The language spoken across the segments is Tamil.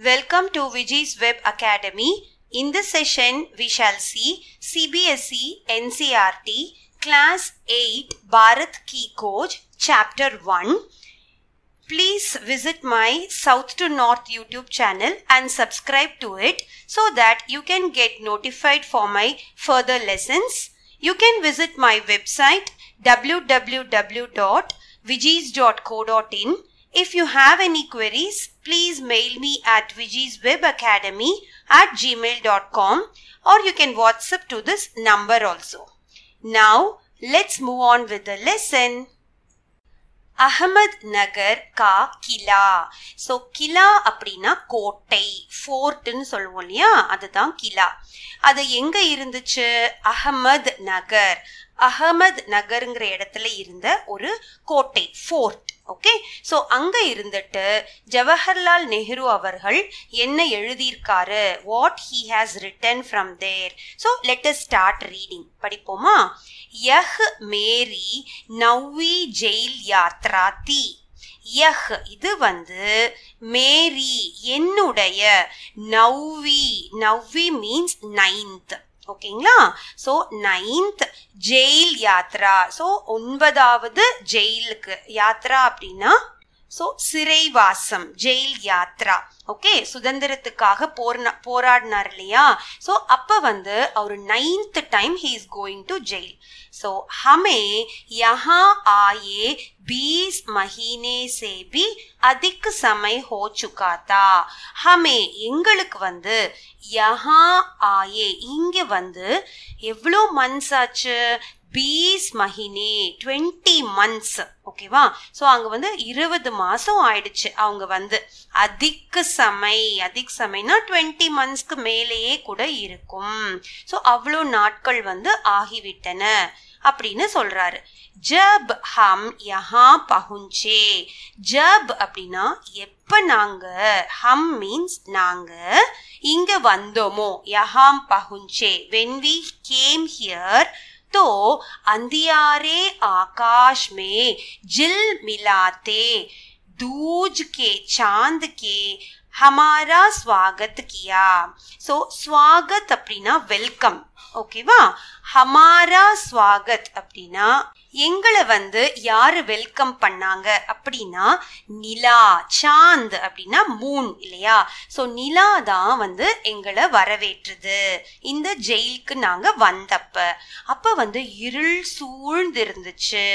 Welcome to Vijay's Web Academy. In this session, we shall see CBSE NCRT Class 8 Bharat Key Coach Chapter 1. Please visit my South to North YouTube channel and subscribe to it so that you can get notified for my further lessons. You can visit my website www.vijis.co.in if you have any queries, please mail me at vijiswebacademy at gmail.com or you can WhatsApp to this number also. Now, let's move on with the lesson. அகமத்நகர் கா கிலா ஸோ கிலா அப்படின்னா கோட்டை ஃபோர்ட்டுன்னு சொல்லுவோம் இல்லையா அதுதான் கிலா அது எங்கே இருந்துச்சு அகமத் நகர் அகமத் நகருங்கிற இடத்துல இருந்த ஒரு கோட்டை ஃபோர்ட் ஓகே ஸோ அங்கே இருந்துட்டு ஜவஹர்லால் நெஹ்ரு அவர்கள் என்ன எழுதியிருக்காரு what he has written from there so let start reading படிப்போமா யஹ் மேரி நவ்வி ஜெயில் யாத்ரா தி யஹ் இது வந்து மேரி என்னுடைய நவ்வி நவ்வி மீன்ஸ் நைன்த் ஓகேங்களா ஸோ நைன்த் ஜெயில் யாத்ரா ஸோ ஒன்பதாவது ஜெயிலுக்கு யாத்ரா அப்படின்னா ஸோ சிறைவாசம் ஜெயில் யாத்ரா ஓகே சுதந்திரத்துக்காக போர்ன போராடினார் இல்லையா ஸோ அப்போ வந்து அவர் ninth time he is going to jail so ஹமே யஹா ஆயே பீஸ் महीने சேபி அதிக சமய ஹோ சுகாதா ஹமே எங்களுக்கு வந்து யஹா ஆயே இங்கே வந்து எவ்வளோ மந்த்ஸ் ஆச்சு பீஸ் மஹினே டுவெண்ட்டி மந்த்ஸ் ஓகேவா ஸோ அங்கே வந்து இருபது மாதம் ஆயிடுச்சு அவங்க வந்து அதிக சமை அதிக சமைனா டுவெண்ட்டி மந்த்ஸ்க்கு மேலேயே கூட இருக்கும் ஸோ அவ்வளோ நாட்கள் வந்து ஆகிவிட்டன அப்படின்னு சொல்றாரு ஜப் ஹம் யஹா பகுஞ்சே ஜப் அப்படின்னா எப்ப நாங்க ஹம் மீன்ஸ் நாங்க இங்க வந்தோமோ யஹாம் பகுஞ்சே வென் வி கேம் ஹியர் तो अंधियारे आकाश में जिल मिलाते दूज के चांद के हमारा स्वागत किया सो so, स्वागत ना वेलकम ஓகேவா ஹமாரா ஸ்வாகத் அப்படின்னா எங்களை வந்து யாரு வெல்கம் பண்ணாங்க அப்படின்னா நிலா சாந்த் அப்படின்னா மூன் இல்லையா ஸோ நிலா தான் வந்து எங்களை வரவேற்றுது இந்த ஜெயிலுக்கு நாங்கள் வந்தப்ப அப்போ வந்து இருள் சூழ்ந்து இருந்துச்சு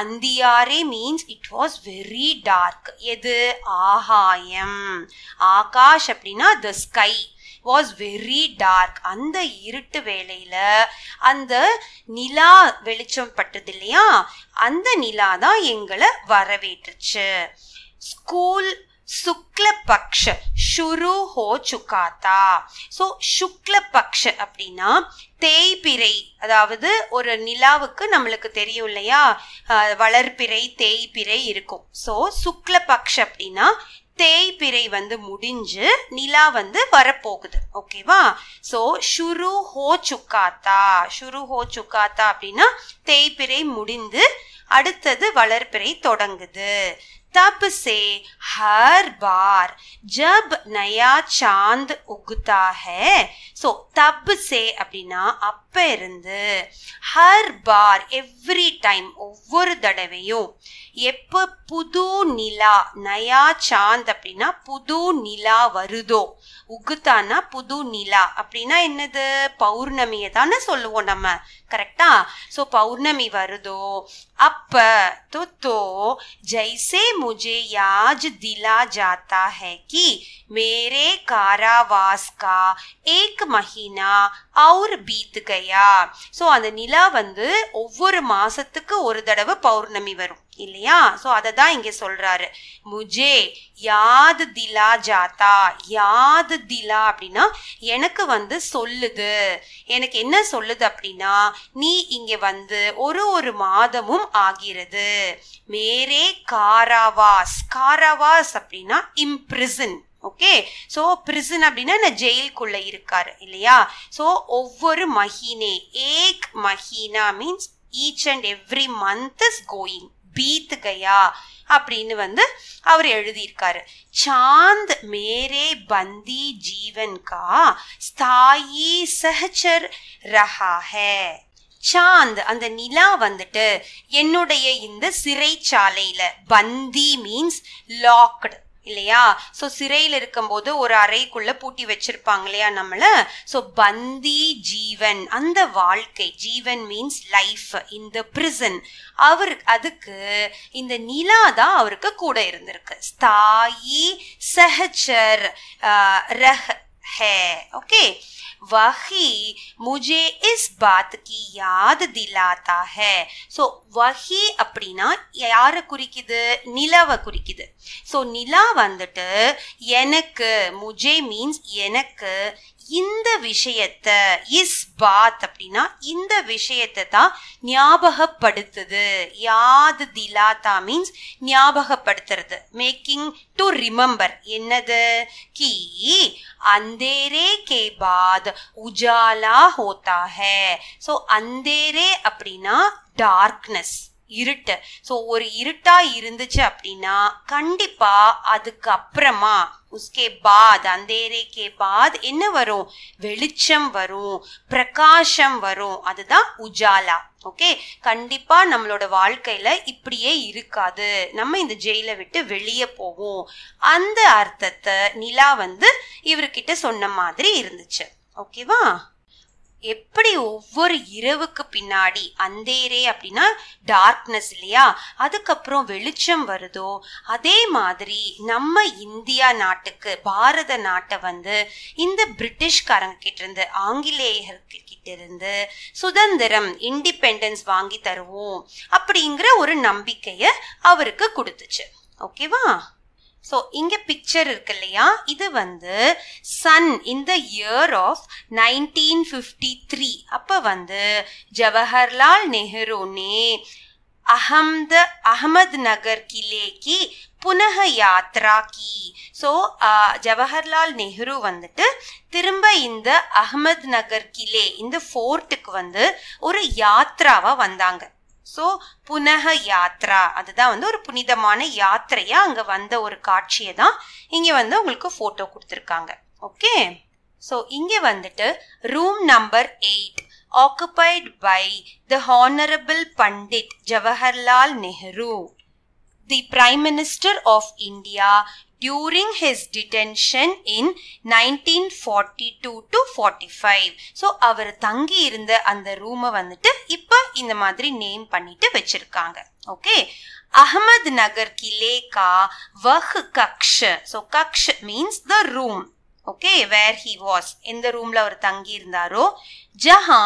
அந்தியாரே means it was very dark எது ஆகாயம் ஆகாஷ் அப்படின்னா the sky was very dark அந்த இருட்டு வேலையில் அந்த நிலா வெளிச்சம் பட்டது இல்லையா அந்த நிலா தான் எங்களை வரவேற்றுச்சு ஸ்கூல் சுக்லபக்ஷ ஷுரு ஹோ சுகாத்தா ஸோ சுக்ல பக்ஷ அப்படின்னா தேய்பிறை அதாவது ஒரு நிலாவுக்கு நம்மளுக்கு தெரியும் இல்லையா வளர்ப்பிரை தேய்பிரை இருக்கும் ஸோ சுக்ல பக்ஷ அப்படின்னா தேய்பிரை வந்து முடிஞ்சு நிலா வந்து வரப்போகுது ஓகேவா ஸோ ஷுரு ஹோ சுக்காத்தா ஷுரு ஹோ சுக்காத்தா அப்படின்னா தேய்பிரை முடிந்து அடுத்தது வளர்பிறை தொடங்குது तब से हर बार जब नया चांद उगता है सो so, அப்படின்னா அப்போ இருந்து ஹர் பார் எவ்ரி டைம் ஒவ்வொரு தடவையும் எப்போ புது நிலா நயா சாந்த் அப்படின்னா புது நிலா வருதோ உகுத்தானா புது நிலா அப்படின்னா என்னது பௌர்ணமியை தானே சொல்லுவோம் நம்ம கரெக்டா ஸோ பௌர்ணமி வருதோ அப்ப तो ஜெய்சே முஜே யாஜ் திலா ஜாத்தா ஹே கி மேரே காராவாஸ் கா ஏக் மஹினா महीना பீத் கை இல்லையா ஸோ அந்த நிலா வந்து ஒவ்வொரு மாசத்துக்கு ஒரு தடவை பௌர்ணமி வரும் இல்லையா ஸோ அதை தான் இங்கே சொல்றாரு முஜே யாது திலா ஜாத்தா யாது திலா அப்படின்னா எனக்கு வந்து சொல்லுது எனக்கு என்ன சொல்லுது அப்படின்னா நீ இங்கே வந்து ஒரு ஒரு மாதமும் ஆகிறது மேரே காராவாஸ் காராவாஸ் அப்படின்னா இம்ப்ரிசன் ஓகே ஸோ பிரிசன் அப்படின்னா இந்த ஜெயிலுக்குள்ளே இருக்காரு இல்லையா ஸோ ஒவ்வொரு மஹினே ஏக் மஹினா means each and every month is going பீத் கயா அப்படின்னு வந்து அவர் எழுதியிருக்காரு சாந்த் மேரே பந்தி ஜீவன் கா ஸ்தாயி சஹச்சர் ரஹா ஹே சாந்த் அந்த நிலா வந்துட்டு என்னுடைய இந்த சிறைச்சாலையில பந்தி மீன்ஸ் லாக்டு இல்லையா ஸோ சிறையில் இருக்கும்போது ஒரு அறைக்குள்ள பூட்டி வச்சிருப்பாங்க இல்லையா நம்மளை ஸோ பந்தி ஜீவன் அந்த வாழ்க்கை ஜீவன் மீன்ஸ் லைஃப் இந்த பிரிசன் அவர் அதுக்கு இந்த நிலா தான் அவருக்கு கூட இருந்திருக்கு ஸ்தாயி சஹச்சர் ரஹ் है ओके वही मुझे इस बात की याद दिलाता है ஸோ வஹி அப்படின்னா யாரை குறிக்குது நிலாவை குறிக்குது ஸோ நிலா வந்துட்டு எனக்கு முஜே மீன்ஸ் எனக்கு இந்த விஷயத்த இஸ் பாத் அப்படின்னா இந்த விஷயத்தை தான் ஞாபகப்படுத்துது யாது திலாத்தா மீன்ஸ் ஞாபகப்படுத்துறது மேக்கிங் டு ரிமெம்பர் என்னது கி அந்தேரே கே பாத் உஜாலா ஹோதா ஹே ஸோ அந்தேரே அப்படின்னா டார்க்னஸ் இருட்டு ஸோ ஒரு இருட்டா இருந்துச்சு அப்படின்னா கண்டிப்பா அதுக்கு அப்புறமா உஸ்கே பாத் அந்தேரே கே பாத் என்ன வரும் வெளிச்சம் வரும் பிரகாஷம் வரும் அதுதான் உஜாலா ஓகே கண்டிப்பா நம்மளோட வாழ்க்கையில இப்படியே இருக்காது நம்ம இந்த ஜெயில விட்டு வெளியே போவோம் அந்த அர்த்தத்தை நிலா வந்து இவர்கிட்ட சொன்ன மாதிரி இருந்துச்சு ஓகேவா எப்படி ஒவ்வொரு இரவுக்கு பின்னாடி அந்தேரே அப்படின்னா டார்க்னஸ் இல்லையா அதுக்கப்புறம் வெளிச்சம் வருதோ அதே மாதிரி நம்ம இந்தியா நாட்டுக்கு பாரத நாட்டை வந்து இந்த பிரிட்டிஷ்காரங்க கிட்ட இருந்து ஆங்கிலேயர்கள் கிட்ட இருந்து சுதந்திரம் இண்டிபெண்டன்ஸ் வாங்கி தருவோம் அப்படிங்கிற ஒரு நம்பிக்கையை அவருக்கு கொடுத்துச்சு ஓகேவா ஸோ இங்கே பிக்சர் இருக்கு இல்லையா இது வந்து சன் இந்த year of nineteen fifty three அப்போ வந்து ஜவஹர்லால் நெஹ்ருனே அஹம்த அகமது நகர் கிலேக்கு புனக யாத்ரா கி ஸோ ஜவஹர்லால் நெஹ்ரு வந்துட்டு திரும்ப இந்த அகமது நகர் கிலே இந்த ஃபோர்ட்டுக்கு வந்து ஒரு யாத்ராவாக வந்தாங்க ஸோ புனக யாத்ரா அதுதான் வந்து ஒரு புனிதமான யாத்திரையாக அங்கே வந்த ஒரு காட்சியை தான் இங்கே வந்து உங்களுக்கு ஃபோட்டோ கொடுத்துருக்காங்க ஓகே ஸோ இங்கே வந்துட்டு room number eight occupied by the honourable Pandit Jawaharlal Nehru the prime minister of India during his detention in nineteen detention two to to five so அவர் தங்கி இருந்த அந்த ரூமை வந்துட்டு இப்போ இந்த மாதிரி நேம் பண்ணிட்டு வச்சிருக்காங்க ஓகே அகமது நகர் கிலே கா வஹ் கக்ஷ் ஸோ கக்ஷ means the room okay where he was எந்த ரூமில் அவர் தங்கி இருந்தாரோ ஜஹா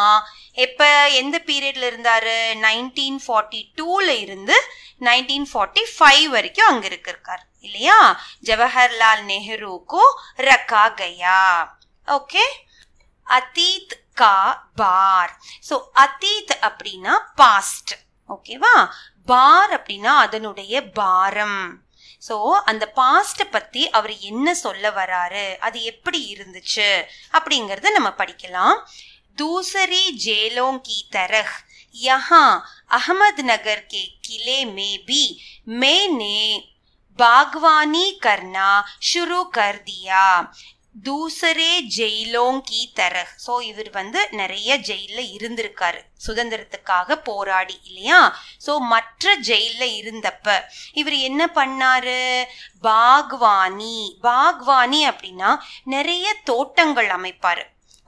எப்போ எந்த பீரியடில் இருந்தார் நைன்டீன் ஃபார்ட்டி டூவில் இருந்து நைன்டீன் ஃபார்ட்டி ஃபைவ் வரைக்கும் அங்கே இருக்கிருக்கார் இல்லையா ஜவஹர்லால் நெஹ்ருக்கு ரக்கா கயா ஓகே அத்தீத் கா பார் ஸோ அத்தீத் அப்படின்னா பாஸ்ட் ஓகேவா பார் அப்படின்னா அதனுடைய பாரம் ஸோ அந்த பாஸ்ட்டை பற்றி அவர் என்ன சொல்ல வராரு அது எப்படி இருந்துச்சு அப்படிங்கிறத நம்ம படிக்கலாம் தூசரி ஜேலோங் கி தரஹ் यहाँ நகர் கே கிலே மேபி மே நே बागवानी करना शुरू कर दिया தூசரே ஜெயிலோங் கி தரஹ் ஸோ இவர் வந்து நிறைய ஜெயிலில் இருந்திருக்கார் சுதந்திரத்துக்காக போராடி இல்லையா ஸோ மற்ற ஜெயிலில் இருந்தப்ப இவர் என்ன பண்ணாரு பாக்வானி பாக்வானி அப்படின்னா நிறைய தோட்டங்கள் அமைப்பார்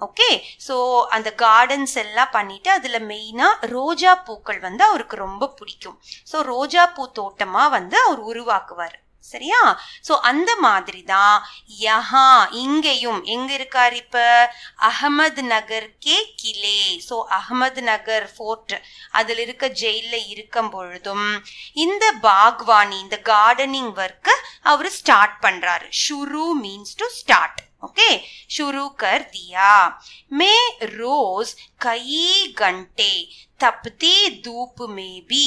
ஓகே ஸோ அந்த கார்டன்ஸ் எல்லாம் பண்ணிட்டு அதில் மெயினாக ரோஜா பூக்கள் வந்து அவருக்கு ரொம்ப பிடிக்கும் ஸோ ரோஜா பூ தோட்டமாக வந்து அவர் உருவாக்குவார் சரியா ஸோ அந்த மாதிரி தான் யஹா இங்கேயும் எங்க இருக்கார் இப்போ அகமது நகர் கே கிளே ஸோ அகமது நகர் ஃபோர்ட் அதில் இருக்க ஜெயிலில் இருக்கும் பொழுதும் இந்த பாக்வானி இந்த கார்டனிங் ஒர்க்கு அவர் ஸ்டார்ட் பண்ணுறாரு ஷுரு மீன்ஸ் டு ஸ்டார்ட் ओके शुरू कर दिया मैं रोज कई घंटे तपती धूप में भी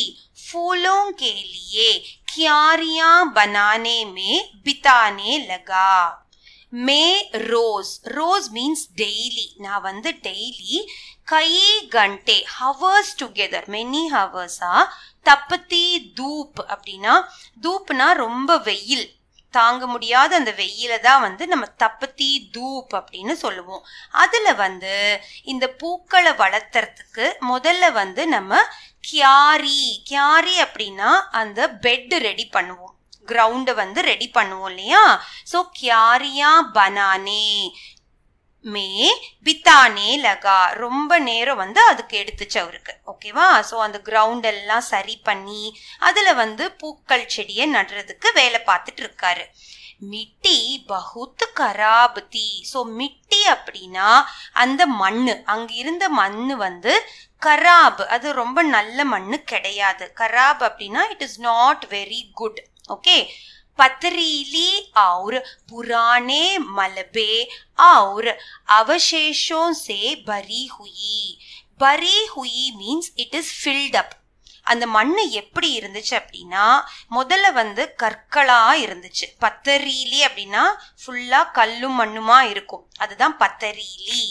फूलों के लिए क्यारियां बनाने में बिताने लगा मैं रोज रोज मीन्स डेली ना वंद डेली कई घंटे हवर्स टुगेदर मेनी हवर्स तपती धूप अपडीना धूपना ரொம்ப வெயில் தாங்க முடியாத அந்த வெயில தான் வந்து நம்ம தப்பத்தி தூப் அப்படின்னு சொல்லுவோம் அதில் வந்து இந்த பூக்களை வளர்த்துறதுக்கு முதல்ல வந்து நம்ம கியாரி கியாரி அப்படின்னா அந்த பெட்டு ரெடி பண்ணுவோம் கிரவுண்டை வந்து ரெடி பண்ணுவோம் இல்லையா ஸோ கியாரியா பனானே மே பித்தானே லகா ரொம்ப நேரம் வந்து அதுக்கு எடுத்துச்சு அவருக்கு ஓகேவா ஸோ அந்த கிரவுண்ட் எல்லாம் சரி பண்ணி அதில் வந்து பூக்கள் செடியை நடுறதுக்கு வேலை பார்த்துட்டு இருக்காரு மிட்டி பகுத் தீ ஸோ மிட்டி அப்படின்னா அந்த மண் அங்க இருந்த மண் வந்து கராபு அது ரொம்ப நல்ல மண் கிடையாது கராப் அப்படின்னா it is not very good okay पथरीली और पुराने मलबे और अवशेषों से भरी हुई भरी हुई means it is filled up அந்த மண் எப்படி இருந்துச்சு அப்படின்னா முதல்ல வந்து கற்களாக இருந்துச்சு பத்தரீலி அப்படின்னா ஃபுல்லாக கல்லும் மண்ணுமா இருக்கும் அதுதான் பத்தரீலி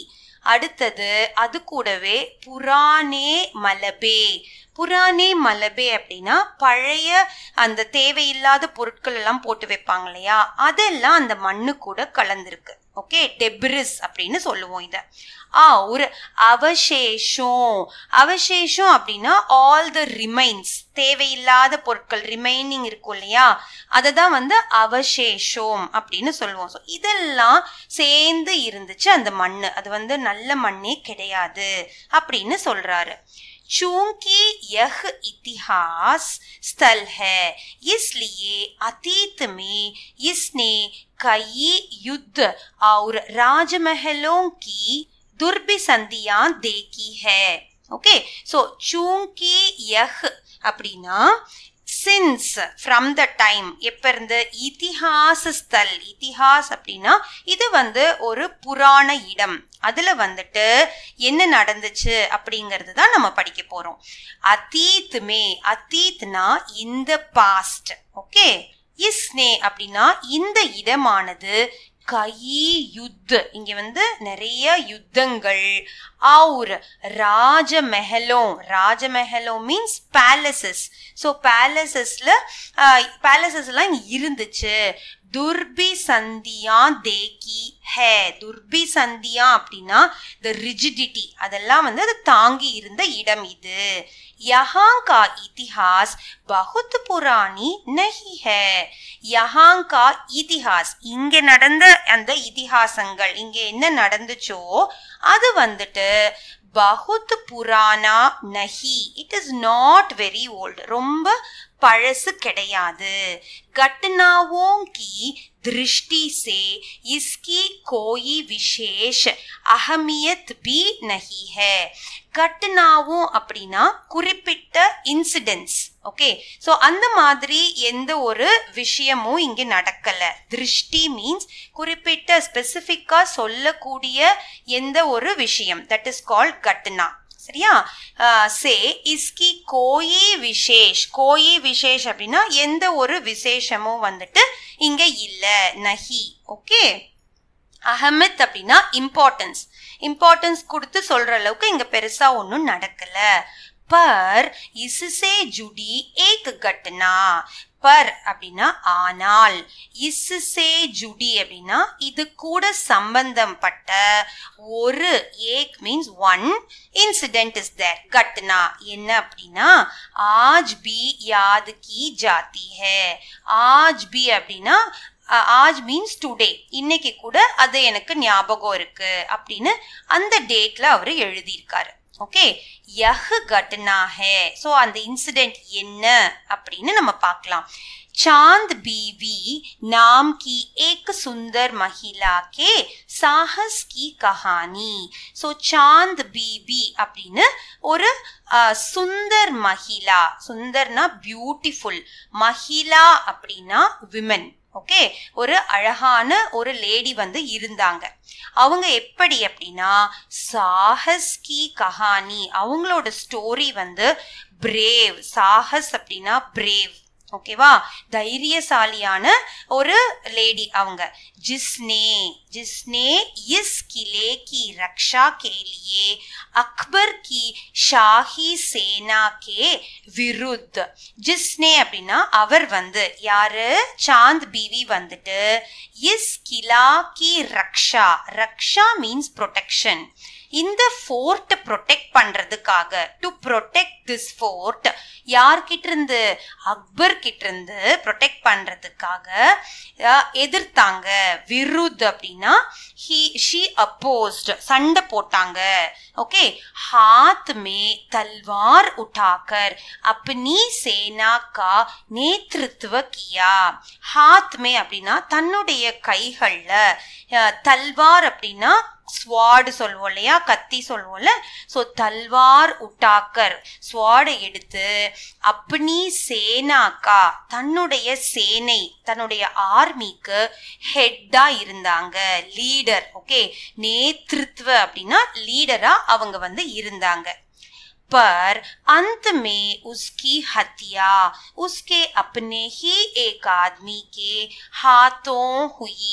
அடுத்தது அது கூடவே புராணே மலபே புராணே மலபே அப்படின்னா பழைய அந்த தேவையில்லாத பொருட்கள் எல்லாம் போட்டு வைப்பாங்க இல்லையா அதெல்லாம் அந்த மண்ணு கூட கலந்திருக்கு ஓகே டெப்ரிஸ் அப்படின்னு சொல்லுவோம் இதை ஆ ஒரு அவசேஷம் அவசேஷம் அப்படின்னா ஆல் த ரிமைன்ஸ் தேவையில்லாத பொருட்கள் ரிமைனிங் இருக்கும் இல்லையா அதை தான் வந்து அவசேஷம் அப்படின்னு சொல்லுவோம் ஸோ இதெல்லாம் சேர்ந்து இருந்துச்சு அந்த மண் அது வந்து நல்ல மண்ணே கிடையாது அப்படின்னு சொல்கிறாரு चूंकि यह इतिहास स्थल है इसलिए अतीत में इसने कई युद्ध और राजमहलों की துர்பிசந்தியான் தேக்கி ஹே ஓகே ஸோ சூங்கி யஹ் அப்படின்னா சின்ஸ் ஃப்ரம் த டைம் எப்போ இருந்து இத்திஹாச ஸ்தல் இத்திஹாஸ் அப்படின்னா இது வந்து ஒரு புராண இடம் அதில் வந்துட்டு என்ன நடந்துச்சு அப்படிங்கிறது தான் நம்ம படிக்க போகிறோம் அத்தீத் மே அத்தீத்னா இந்த பாஸ்ட் ஓகே இஸ்னே அப்படின்னா இந்த இடமானது கயி யுத் இங்க வந்து நிறைய யுத்தங்கள் और ராஜமஹலும் ராஜமஹலும் மீன்ஸ் பேலசஸ் ஸோ பேலசஸ்ல பேலசஸ்லாம் இருந்துச்சு துர்பி சந்தியா தேக்கி ஹே துர்பி சந்தியா அப்படின்னா த ரிஜிடிட்டி அதெல்லாம் வந்து அது தாங்கி இருந்த இடம் இது யஹாங்கா का इतिहास புராணி पुरानी नहीं யஹாங்கா यहां का இதிஹாஸ் இங்க நடந்த அந்த இதிகாசங்கள் இங்கே என்ன நடந்துச்சோ அது வந்துட்டு பகுத் புராணா நஹி it is not very old ரொம்ப பழசு கிடையாது கட்னாவோம் கி दृष्टि से इसकी कोई विशेष अहमियत பி नहीं है கட்டுனாவும் அப்படின்னா குறிப்பிட்ட இன்சிடென்ட்ஸ் ஓகே ஸோ அந்த மாதிரி எந்த ஒரு விஷயமும் இங்கே நடக்கலை திருஷ்டி மீன்ஸ் குறிப்பிட்ட ஸ்பெசிஃபிக்காக சொல்லக்கூடிய எந்த ஒரு விஷயம் தட் இஸ் கால் கட்டுனா சரியா சே இஸ்கி கோயி விசேஷ் கோயி விசேஷ் அப்படின்னா எந்த ஒரு விசேஷமும் வந்துட்டு இங்க இல்ல நஹி ஓகே அஹமத் அப்படின்னா இம்பார்ட்டன்ஸ் இம்பார்ட்டன்ஸ் கொடுத்து சொல்ற அளவுக்கு இங்க பெருசா ஒன்றும் நடக்கல பர் இசுசே ஜுடி एक கட்டுனா பர் அப்படின்னா ஆனால் இஸ்ஸே ஜுடி அப்படின்னா இது கூட சம்பந்தம் பட்ட ஒரு ஏக் means one incident is there கட்னா என்ன அப்படின்னா ஆஜ் பி யாத் கி ஜாதி ஹே ஆஜ் பி அப்படின்னா ஆஜ் மீன்ஸ் டுடே இன்னைக்கு கூட அது எனக்கு ஞாபகம் இருக்கு அப்படின்னு அந்த டேட்ல அவர் எழுதியிருக்காரு ஓகே யஹ் கட்னா ஹே ஸோ அந்த இன்சிடென்ட் என்ன அப்படின்னு நம்ம பார்க்கலாம் சாந்த் பீவி नाम की एक सुंदर महिला के சாகஸ் கி கஹானி ஸோ சாந்த் பீவி அப்படின்னு ஒரு சுந்தர் மஹிலா சுந்தர்னா பியூட்டிஃபுல் மஹிலா அப்படின்னா விமன் ஓகே ஒரு அழகான ஒரு லேடி வந்து இருந்தாங்க அவங்க எப்படி அப்படின்னா சாஹஸ் கி கஹானி அவங்களோட ஸ்டோரி வந்து பிரேவ் சாஹஸ் அப்படின்னா பிரேவ் ஓகேவா தைரியசாலியான ஒரு லேடி அவங்க ஜிஸ்னே ஜிஸ்னே இஸ் கிலே கி ரக்ஷா கேலியே அக்பர் கி ஷாஹி சேனா கே விருத் ஜிஸ்னே அப்படின்னா அவர் வந்து யாரு சாந்த் பீவி வந்துட்டு இஸ் கிலா கி ரக்ஷா ரக்ஷா மீன்ஸ் ப்ரொடெக்ஷன் இந்த ஃபோர்ட் ப்ரொடெக்ட் பண்றதுக்காக டு ப்ரொடெக்ட் திஸ் ஃபோர்ட் யார்கிட்ட இருந்து அக்பர் கிட்ட இருந்து ப்ரொடெக்ட் பண்றதுக்காக எதிர்த்தாங்க விருத் அப்படின்னா ஹி ஷி அப்போஸ்ட் சண்டை போட்டாங்க ஓகே ஹாத் மே தல்வார் உட்டாக்கர் அப்னி சேனா கா நேத்திருத்துவ கியா ஹாத் மே அப்படின்னா தன்னுடைய கைகள்ல தல்வார் அப்படின்னா ஸ்வாடு சொல்வோம் இல்லையா கத்தி சொல்வோம்ல ஸோ தல்வார் உட்டாக்கர் ஸ்வாடு எடுத்து அப்னி சேனாக்கா தன்னுடைய சேனை தன்னுடைய ஆர்மிக்கு ஹெட்டா இருந்தாங்க லீடர் ஓகே நேத்திருத்துவ அப்படின்னா லீடரா அவங்க வந்து இருந்தாங்க पर अंत में उसकी हत्या उसके अपने ही एक आदमी के हाथों हुई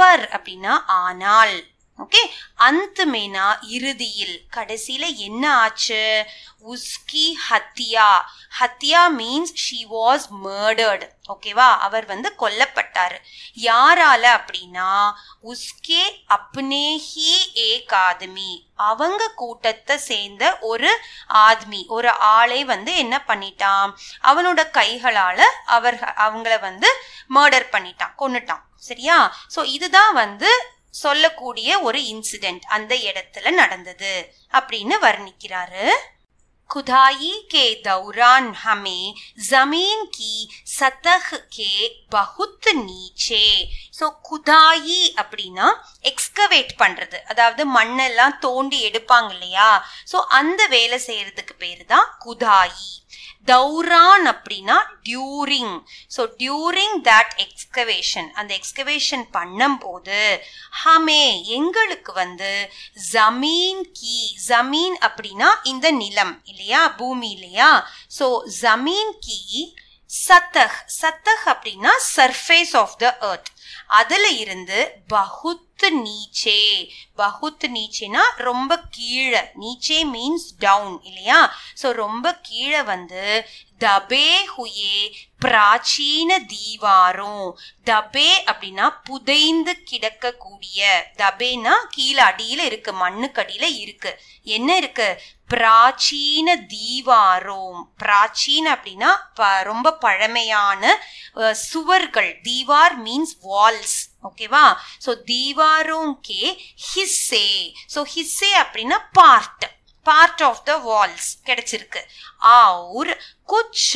पर அப்படின்னா ஆனால் ஓகே அந்துமேனா இறுதியில் கடைசியில என்ன ஆச்சு உஸ்கி ஹத்தியா ஹத்தியா மீன்ஸ் ஷி வாஸ் மர்டர்டு ஓகேவா அவர் வந்து கொல்லப்பட்டாரு யாரால அப்படின்னா உஸ்கே அப்னே ஹி ஏக் ஆத்மி அவங்க கூட்டத்தை சேர்ந்த ஒரு ஆத்மி ஒரு ஆளை வந்து என்ன பண்ணிட்டான் அவனோட கைகளால அவர் அவங்கள வந்து மர்டர் பண்ணிட்டான் கொண்டுட்டான் சரியா ஸோ இதுதான் வந்து சொல்லக்கூடிய ஒரு இன்சிடென்ட் அந்த இடத்துல நடந்தது அப்படின்னு வர்ணிக்கிறாரு குதாயி கே தௌரான் ஹமே ஜமீன் கி सतह கே बहुत நீச்சே ஸோ குதாயி அப்படின்னா எக்ஸ்கவேட் பண்ணுறது அதாவது மண்ணெல்லாம் தோண்டி எடுப்பாங்க இல்லையா ஸோ அந்த வேலை செய்கிறதுக்கு பேர் தான் குதாயி தௌரான் அப்படின்னா during so during that excavation அந்த எக்ஸ்கவேஷன் பண்ணும்போது ஹமே எங்களுக்கு வந்து ஜமீன் கி ஜமீன் அப்படின்னா இந்த நிலம் இல்லையா பூமி இல்லையா ஸோ ஜமீன் கி சத்தஹ் சத்தஹ் அப்படின்னா சர்ஃபேஸ் ஆஃப் த எர்த் அதில் இருந்து பகுத் பகுத்து நீச்சே பகுத் நீச்சேனா ரொம்ப கீழே நீச்சே மீன்ஸ் டவுன் இல்லையா ஸோ ரொம்ப கீழே வந்து தபே ஹுயே பிராச்சீன தீவாரம் தபே அப்படின்னா புதைந்து கிடக்கக்கூடிய தபேனா கீழே அடியில இருக்கு மண்ணுக்கடியில இருக்கு என்ன இருக்கு பிராச்சீன தீவாரம் பிராச்சீன அப்படின்னா ரொம்ப பழமையான சுவர்கள் தீவார் மீன்ஸ் வால்ஸ் ஓகேவா ஸோ தீவாரும் கே ஹிஸ்ஸே ஸோ ஹிஸ்ஸே அப்படின்னா part part of the walls கிடைச்சிருக்கு ஆர் குச்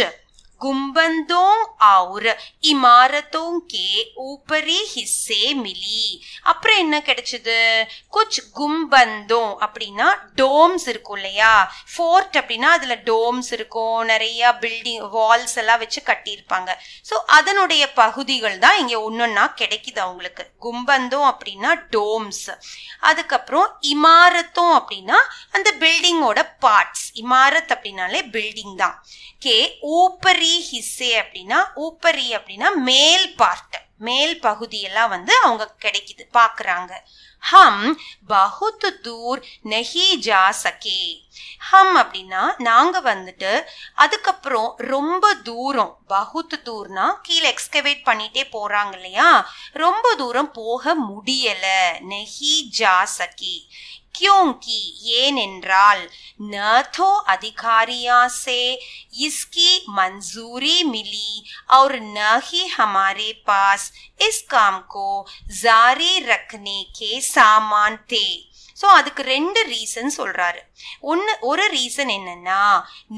गुंबदों और इमारतों के ऊपरी हिस्से मिली அப்புறம் என்ன கிடைச்சது குச் கும்பந்தோம் அப்படின்னா டோம்ஸ் இருக்கும் இல்லையா ஃபோர்ட் அப்படின்னா அதுல டோம்ஸ் இருக்கும் நிறைய பில்டிங் வால்ஸ் எல்லாம் வச்சு கட்டியிருப்பாங்க ஸோ அதனுடைய பகுதிகள் தான் இங்க ஒன்னொன்னா கிடைக்குது அவங்களுக்கு கும்பந்தோம் அப்படின்னா டோம்ஸ் அதுக்கப்புறம் இமாரத்தும் அப்படின்னா அந்த பில்டிங்கோட பார்ட்ஸ் இமாரத் அப்படின்னாலே பில்டிங் தான் கே ஊப்பரி ஹிஸ்ஸே அப்படின்னா ஊப்பரி அப்படின்னா மேல் பார்ட் மேல் பகுதியெல்லாம் வந்து அவங்க கிடைக்குது பார்க்குறாங்க ஹம் பகுத்து தூர் நெஹி ஜா சகே ஹம் அப்படின்னா நாங்கள் வந்துட்டு அதுக்கப்புறம் ரொம்ப தூரம் பகுத்து தூர்னா கீழே எக்ஸ்கவேட் பண்ணிட்டே போகிறாங்க இல்லையா ரொம்ப தூரம் போக முடியலை நெஹி ஜா சகி क्योंकि ஏனென்றால் நோ அதிகாரியா சே इसकी मंजूरी मिली और न ही हमारे पास इस काम को जारी रखने के सामान ஸோ அதுக்கு ரெண்டு ரீசன் சொல்கிறாரு ஒன்று ஒரு ரீசன் என்னன்னா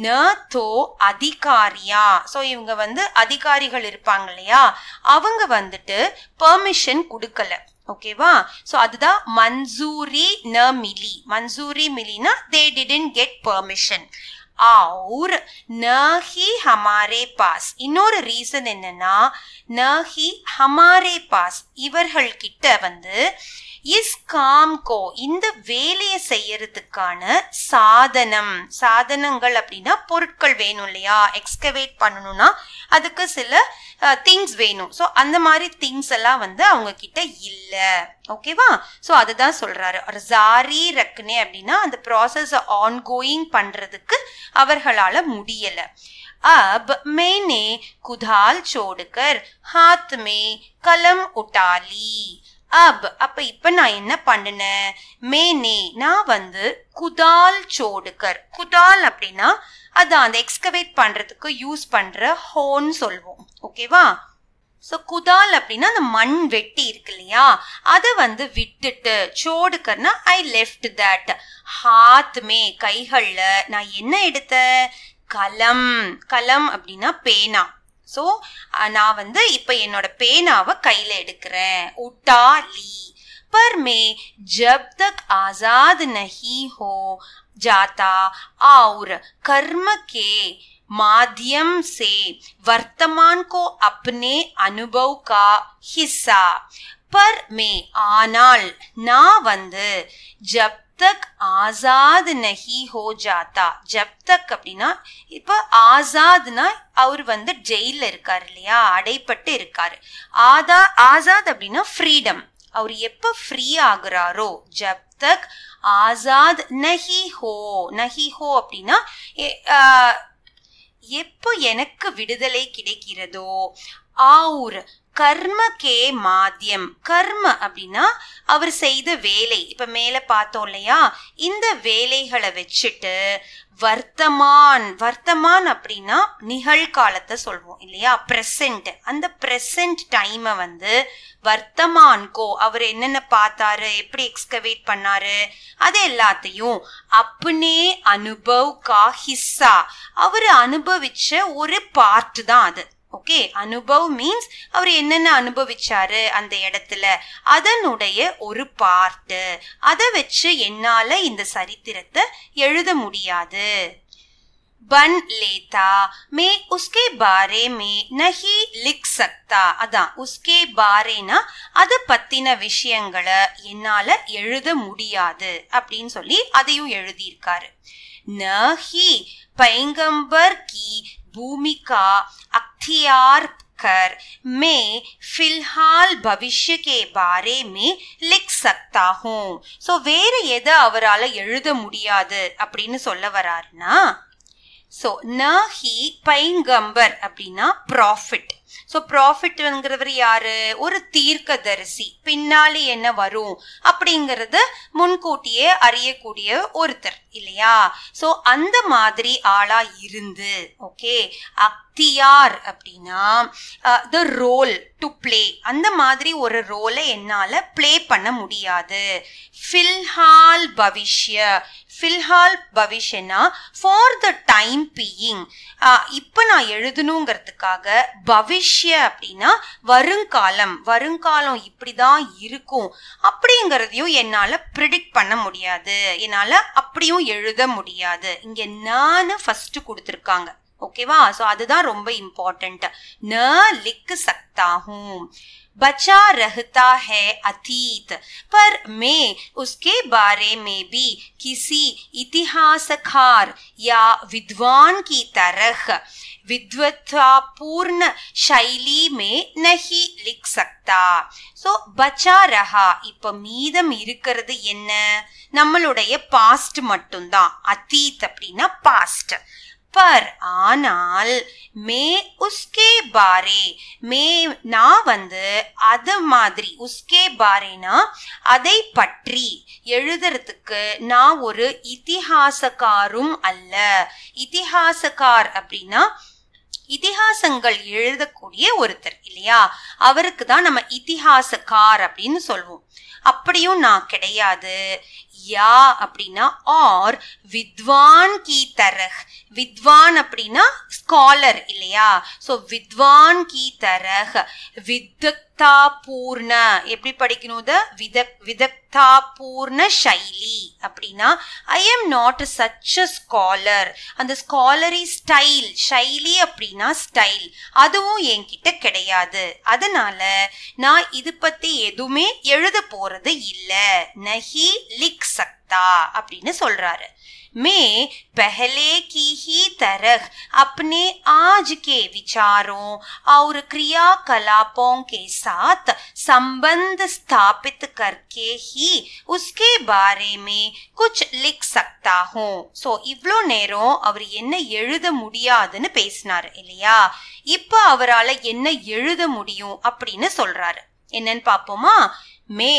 ந தோ அதிகாரியா ஸோ இவங்க வந்து அதிகாரிகள் இருப்பாங்க இல்லையா அவங்க வந்துட்டு பெர்மிஷன் கொடுக்கல ஓகேவா ஸோ அதுதான் மன்சூரி ந மிலி மன்சூரி மிலினா தே டிடன் கெட் பர்மிஷன் ஆர் நஹி ஹமாரே பாஸ் இன்னொரு ரீசன் என்னன்னா நஹி ஹமாரே பாஸ் இவர்கள் கிட்ட வந்து இஸ் காம்கோ இந்த வேலையை செய்யறதுக்கான சாதனம் சாதனங்கள் அப்படின்னா பொருட்கள் வேணும் இல்லையா எக்ஸ்கவேட் பண்ணணும்னா அதுக்கு சில திங்ஸ் வேணும் ஸோ அந்த மாதிரி திங்ஸ் எல்லாம் வந்து அவங்க கிட்ட இல்லை ஓகேவா ஸோ அதுதான் சொல்றாரு ஜாரி ரக்னே அப்படின்னா அந்த ப்ராசஸ் ஆன்கோயிங் பண்றதுக்கு அவர்களால முடியலை अब मैंने कुदाल छोड़कर हाथ में कलम उठा ली அப் அப்ப இப்ப நான் என்ன மே மேனே நான் வந்து குதால் சோடுக்கர் குதால் அப்படின்னா அது அந்த எக்ஸ்கவேட் பண்றதுக்கு யூஸ் பண்ற ஹோன் சொல்வோம் ஓகேவா ஸோ குதால் அப்படின்னா அந்த மண் வெட்டி இருக்கு இல்லையா அதை வந்து விட்டுட்டு சோடுக்கர்னா ஐ லெஃப்ட் தட் ஹாத்மே கைகளில் நான் என்ன எடுத்த கலம் கலம் அப்படின்னா பேனா ஸோ நான் வந்து இப்போ என்னோட பேனாவை கையில் எடுக்கிறேன் உட்டா லீ பர் மே ஜப் தக் ஆசாத் நஹி ஹோ ஜாதா கர்ம கே மாத்தியம் சே வர்த்தமான் கோ அப்னே அனுபவ் கா ஹிஸ்ஸா பர் மே ஆனால் நான் வந்து ஜப் தக் ஆசாத் நஹி ஹோ ஜாதா ஜப் தக் அப்படின்னா இப்போ ஆசாத்னா அவர் வந்து ஜெயிலில் இருக்கார் இல்லையா அடைப்பட்டு இருக்கார் ஆதா ஆசாத் அப்படின்னா ஃப்ரீடம் அவர் எப்போ ஃப்ரீ ஆகுறாரோ ஜப் தக் ஆசாத் நஹி ஹோ நஹி ஹோ அப்படின்னா எப்போ எனக்கு விடுதலை கிடைக்கிறதோ ஆவுர் கர்ம கே மாத்தியம் கர்ம அப்படின்னா அவர் செய்த வேலை இப்ப மேல பார்த்தோம் இல்லையா இந்த வேலைகளை வச்சுட்டு வர்த்தமான் வர்த்தமான் அப்படின்னா நிகழ்காலத்தை சொல்வோம் இல்லையா பிரசன்ட் அந்த பிரசன்ட் டைமை வந்து வர்த்தமான் கோ அவர் என்னென்ன பார்த்தாரு எப்படி எக்ஸ்கவேட் பண்ணாரு அது எல்லாத்தையும் அப்பனே அனுபவ் கா ஹிஸ்ஸா அவர் அனுபவிச்ச ஒரு பார்ட் தான் அது ஓகே அனுபவ் மீன்ஸ் அவர் என்னென்ன அனுபவிச்சாரு அந்த இடத்துல அதனுடைய ஒரு பார்ட்டு அதை வச்சு என்னால இந்த சரித்திரத்தை எழுத முடியாது बन लेता மே உஸ்கே பாரே மே நஹி லிக் सकता அதான் உஸ்கே பாரேனா அதை பத்தின விஷயங்களை என்னால எழுத முடியாது அப்படின்னு சொல்லி அதையும் எழுதியிருக்காரு நஹி பைங்கம்பர் கி भूमिका अख्तियार कर मैं फिलहाल भविष्य के बारे में लिख सकता हूँ ஸோ வேற எதை அவரால் எழுத முடியாது அப்படின்னு சொல்ல வராருன்னா ஸோ ந ஹி பைங்கம்பர் அப்படின்னா ப்ராஃபிட் ஸோ ப்ராஃபிட்ங்கிறவர் யாரு ஒரு தீர்க்கதரிசி பின்னாலே என்ன வரும் அப்படிங்கிறது முன்கூட்டியே அறியக்கூடிய ஒருத்தர் இல்லையா சோ அந்த மாதிரி ஆளா இருந்து ஓகே அக்தியார் அப்படின்னா த ரோல் டு பிளே அந்த மாதிரி ஒரு ரோலை என்னால் பிளே பண்ண முடியாது ஃபில்ஹால் பவிஷ்ய ஃபில்ஹால் பவிஷ்யனா ஃபார் த டைம் பீயிங் இப்போ நான் எழுதணுங்கிறதுக்காக பவிஷ்ய அப்படின்னா வருங்காலம் வருங்காலம் இப்படி தான் இருக்கும் அப்படிங்கிறதையும் என்னால் ப்ரிடிக்ட் பண்ண முடியாது என்னால் அப்படியும் எழுத முடியாது இங்க நானு ஃபர்ஸ்ட் கொடுத்துருக்காங்க ஓகேவா ஸோ அதுதான் ரொம்ப இம்பார்ட்டன்ட் ந லிக் சக்தா ஹூம் बचा रहता है अतीत पर मैं उसके बारे में भी किसी इतिहासकार या विद्वान की तरह विद्वत्तापूर्ण शैली में नहीं लिख सकता ஸோ பச்சா ரஹா இப்போ மீதம் இருக்கிறது என்ன நம்மளுடைய பாஸ்ட் மட்டும்தான் அத்தீத் அப்படின்னா பாஸ்ட் பர் ஆனால் மே உஸ்கே பாரே மே நான் வந்து அது மாதிரி உஸ்கே பாரேனா அதை பற்றி எழுதுறதுக்கு நான் ஒரு இத்திஹாசக்காரும் அல்ல இத்திஹாசக்கார் அப்படின்னா இதிகாசங்கள் எழுதக்கூடிய ஒருத்தர் இல்லையா அவருக்கு தான் நம்ம இதிகாசக்கார் அப்படின்னு சொல்வோம் அப்படியும் நான் கிடையாது யா அப்படின்னா ஆர் வித்வான் கி தரஹ் வித்வான் அப்படின்னா ஸ்காலர் இல்லையா ஸோ வித்வான் கி தரஹ் வித்வக் விதக்தா பூர்ண எப்படி படிக்கணும் த விதக் விதக்தா பூர்ண சைலி அப்படின்னா I am not such a scholar அந்த ஸ்காலரி ஸ்டைல் ஷைலி அப்படின்னா ஸ்டைல் அதுவும் என்கிட்ட கிடையாது அதனால நான் இது பத்தி எதுவுமே எழுத போறது இல்லை நஹி லிக் சக்தி सकता அப்படின்னு சொல்றாரு மே पहले की ही तरह अपने आज के विचारों கிரியா क्रियाकलापों கே சாத் சம்பந்த ஸ்தாபித் करके ही उसके बारे में कुछ लिख सकता हूँ ஸோ இவ்வளோ நேரம் அவர் என்ன எழுத முடியாதுன்னு பேசினாரு இல்லையா இப்போ அவரால் என்ன எழுத முடியும் அப்படின்னு சொல்றாரு என்னன்னு பார்ப்போமா மே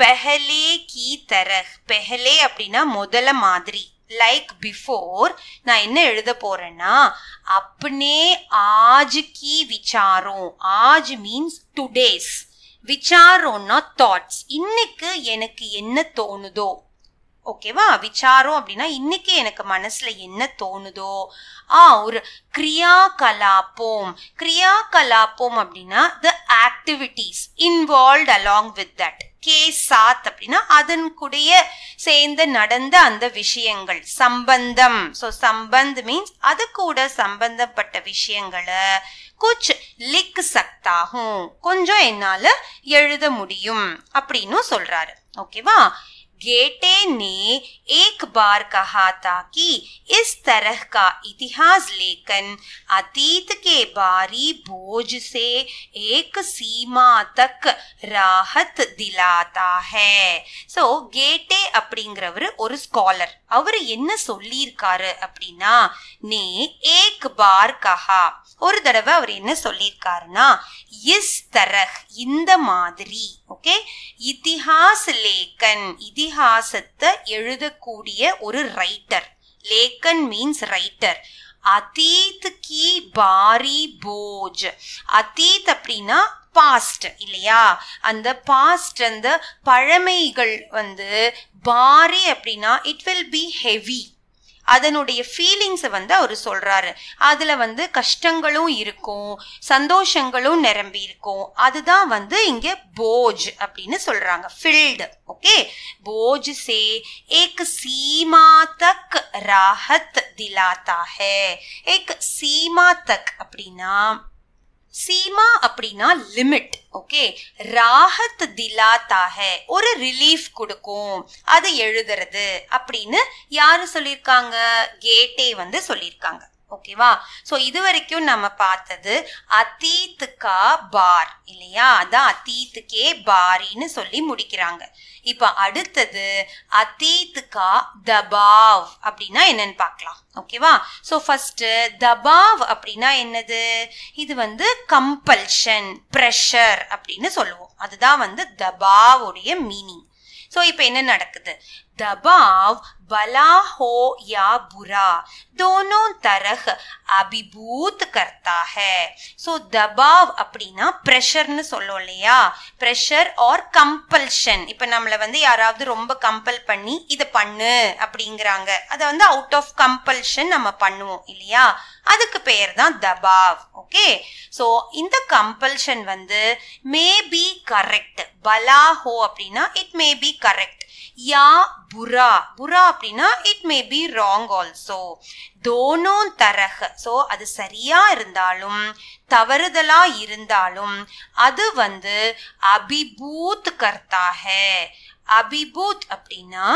பெஹலே கி தரஹ் பெஹலே அப்படின்னா முதல்ல மாதிரி லைக் பிஃபோர் நான் என்ன எழுத போறேன்னா அப்னே ஆஜ் கி விசாரோ ஆஜ் மீன்ஸ் டுடேஸ் விசாரோன்னா தாட்ஸ் இன்னைக்கு எனக்கு என்ன தோணுதோ ஓகேவா விசாரம் அப்படின்னா இன்னைக்கு எனக்கு மனசுல என்ன தோணுதோ और கிரியாகலாப்போம் கிரியாகலாப்போம் அப்படின்னா the activities involve along with that கே சாத் அப்படின்னா அதன் கூடைய சேர்ந்து நடந்த அந்த விஷயங்கள் சம்பந்தம் ஸோ சம்பந்த் மீன்ஸ் அது கூட சம்பந்தப்பட்ட விஷயங்களை குச் லிக் சக்தாகும் கொஞ்சம் என்னால் எழுத முடியும் அப்படின்னு சொல்றாரு ஓகேவா गेटे ने एक बार कहा था कि इस तरह का इतिहास लेखन अतीत के बारी बोझ से एक सीमा तक ராஹத் திலாதாக ஸோ கேட்டே அப்படிங்கிறவர் ஒரு ஸ்காலர் அவர் என்ன சொல்லியிருக்காரு அப்படின்னா நே ஏக் பார் கஹா ஒரு தடவை அவர் என்ன சொல்லியிருக்காருன்னா இஸ் தரஹ் இந்த மாதிரி ஓகே இதிஹாஸ் லேக்கன் இதிகாசத்தை எழுதக்கூடிய ஒரு ரைட்டர் லேக்கன் மீன்ஸ் ரைட்டர் அதீத் கி பாரி போஜ் அதீத் அப்படின்னா பாஸ்ட் இல்லையா அந்த பாஸ்ட் அந்த பழமைகள் வந்து பாரி அப்படின்னா இட் வில் பி ஹெவி அதனுடைய ஃபீலிங்ஸை வந்து அவர் சொல்கிறாரு அதில் வந்து கஷ்டங்களும் இருக்கும் சந்தோஷங்களும் நிரம்பி இருக்கும் அதுதான் வந்து இங்கே போஜ் அப்படின்னு சொல்கிறாங்க ஃபில்டு ஓகே போஜ் சே ஏக் சீமா தக் ராஹத் திலாத்தாக ஏக் சீமா தக் அப்படின்னா சீமா அப்படின்னா லிமிட் ஓகே திலா திலாத்தாக ஒரு ரிலீஃப் கொடுக்கும் அது எழுதுறது அப்படின்னு யாரு சொல்லியிருக்காங்க கேட்டே வந்து சொல்லியிருக்காங்க ஓகேவா ஸோ இது வரைக்கும் நம்ம பார்த்தது அத்தீத்துக்கா பார் இல்லையா அதான் அத்தீத்துக்கே பாரின்னு சொல்லி முடிக்கிறாங்க இப்போ அடுத்தது அத்தீத்துக்கா தபாவ் அப்படின்னா என்னன்னு பார்க்கலாம் ஓகேவா ஸோ ஃபர்ஸ்ட் தபாவ் அப்படின்னா என்னது இது வந்து கம்பல்ஷன் ப்ரெஷர் அப்படின்னு சொல்லுவோம் அதுதான் வந்து தபாவுடைய மீனிங் ஸோ இப்போ என்ன நடக்குது दबाव बला हो या बुरा दोनों तरह அபிபூத் கர்த்தா ஹே ஸோ தபாவ் அப்படின்னா ப்ரெஷர்னு சொல்லோம் இல்லையா ப்ரெஷர் ஆர் கம்பல்ஷன் இப்போ நம்மளை வந்து யாராவது ரொம்ப கம்பல் பண்ணி இதை பண்ணு அப்படிங்கிறாங்க அதை வந்து அவுட் ஆஃப் கம்பல்ஷன் நம்ம பண்ணுவோம் இல்லையா அதுக்கு பேர் தான் தபாவ் ஓகே ஸோ இந்த கம்பல்ஷன் வந்து மே பி கரெக்ட் பலா ஹோ அப்படின்னா இட் மே பி கரெக்ட் யா புரா புரா அப்படின்னா it may be wrong also தோனோ தரக ஸோ அது சரியா இருந்தாலும் தவறுதலா இருந்தாலும் அது வந்து அபிபூத் கர்த்தாக அபிபூத் அப்படின்னா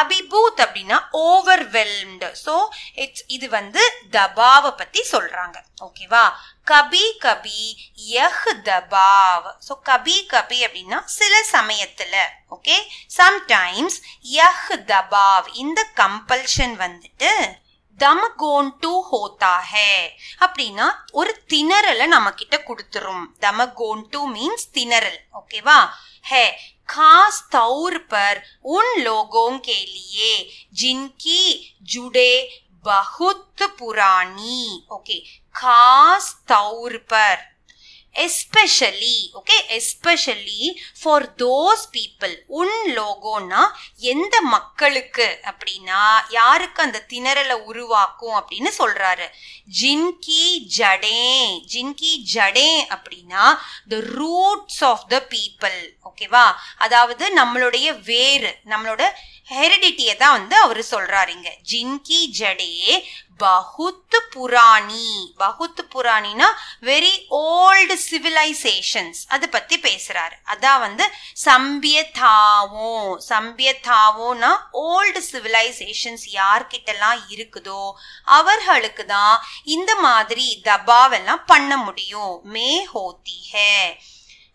அபிபூத் அப்படின்னா ஓவர்வெல்ம்டு ஸோ இட்ஸ் இது வந்து தபாவை பத்தி சொல்றாங்க ஓகேவா கபி கபி யஹ் தபாவ் ஸோ கபி கபி அப்படின்னா சில சமயத்துல ஓகே சம்டைம்ஸ் யஹ் தபாவ் இந்த கம்பல்ஷன் வந்துட்டு தம் கோன் டு ஹோத்தா ஹே அப்படின்னா ஒரு திணறலை நம்ம கிட்ட கொடுத்துரும் தம கோன் டு மீன்ஸ் திணறல் ஓகேவா ஹே खास तौर पर उन लोगों के लिए जिनकी जुड़े बहुत पुरानी ओके खास तौर पर especially okay especially for those people உன் லோகோன்னா எந்த மக்களுக்கு அப்படின்னா யாருக்கு அந்த திணறலை உருவாக்கும் அப்படின்னு சொல்றாரு ஜின்கி ஜடே ஜின்கி ஜடே அப்படின்னா the roots of the people ஓகேவா அதாவது நம்மளுடைய வேறு நம்மளோட ஹெரிடிட்டியை தான் வந்து அவர் சொல்றாருங்க ஜின்கி ஜடே பகுத்து புராணி பகுத்து புராணினா வெரி ஓல்டு சிவிலைசேஷன்ஸ் அதை பற்றி பேசுறாரு அதான் வந்து சம்பிய தாவோனா ஓல்டு சிவிலைசேஷன்ஸ் யார்கிட்டலாம் இருக்குதோ அவர்களுக்கு தான் இந்த மாதிரி தபாவெல்லாம் பண்ண முடியும் மே ஹோத்தி ஹே